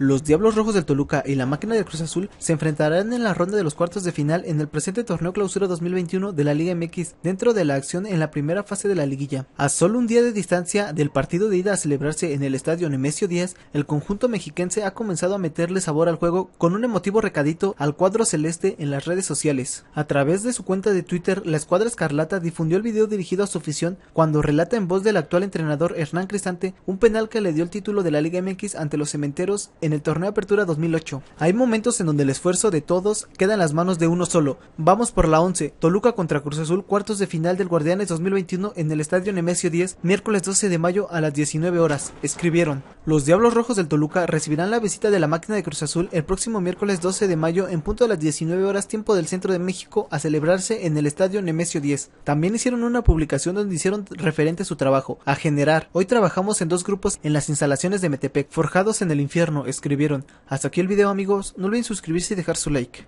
Los Diablos Rojos del Toluca y la Máquina del Cruz Azul se enfrentarán en la ronda de los cuartos de final en el presente torneo clausura 2021 de la Liga MX dentro de la acción en la primera fase de la liguilla. A solo un día de distancia del partido de ida a celebrarse en el estadio Nemesio Díaz, el conjunto mexiquense ha comenzado a meterle sabor al juego con un emotivo recadito al cuadro celeste en las redes sociales. A través de su cuenta de Twitter, la escuadra escarlata difundió el video dirigido a su afición cuando relata en voz del actual entrenador Hernán Cristante un penal que le dio el título de la Liga MX ante los cementeros en en el torneo Apertura 2008. Hay momentos en donde el esfuerzo de todos queda en las manos de uno solo. Vamos por la 11. Toluca contra Cruz Azul, cuartos de final del Guardianes 2021 en el Estadio Nemesio 10, miércoles 12 de mayo a las 19 horas. Escribieron. Los Diablos Rojos del Toluca recibirán la visita de la máquina de Cruz Azul el próximo miércoles 12 de mayo en punto a las 19 horas tiempo del centro de México a celebrarse en el Estadio Nemesio 10. También hicieron una publicación donde hicieron referente su trabajo, a generar. Hoy trabajamos en dos grupos en las instalaciones de Metepec, forjados en el infierno. Hasta aquí el video amigos, no olviden suscribirse y dejar su like.